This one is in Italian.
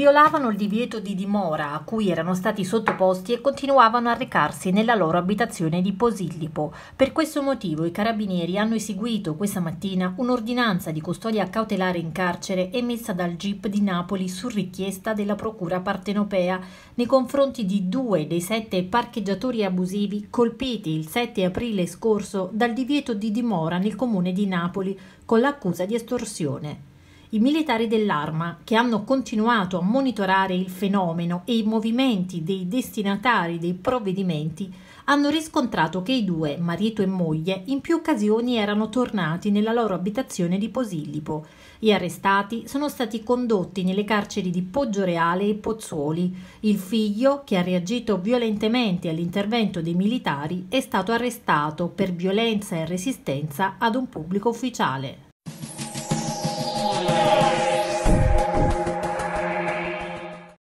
violavano il divieto di dimora a cui erano stati sottoposti e continuavano a recarsi nella loro abitazione di Posillipo. Per questo motivo i carabinieri hanno eseguito questa mattina un'ordinanza di custodia cautelare in carcere emessa dal GIP di Napoli su richiesta della Procura partenopea nei confronti di due dei sette parcheggiatori abusivi colpiti il 7 aprile scorso dal divieto di dimora nel comune di Napoli con l'accusa di estorsione i militari dell'arma, che hanno continuato a monitorare il fenomeno e i movimenti dei destinatari dei provvedimenti, hanno riscontrato che i due, marito e moglie, in più occasioni erano tornati nella loro abitazione di Posillipo. Gli arrestati sono stati condotti nelle carceri di Poggioreale e Pozzuoli. Il figlio, che ha reagito violentemente all'intervento dei militari, è stato arrestato per violenza e resistenza ad un pubblico ufficiale.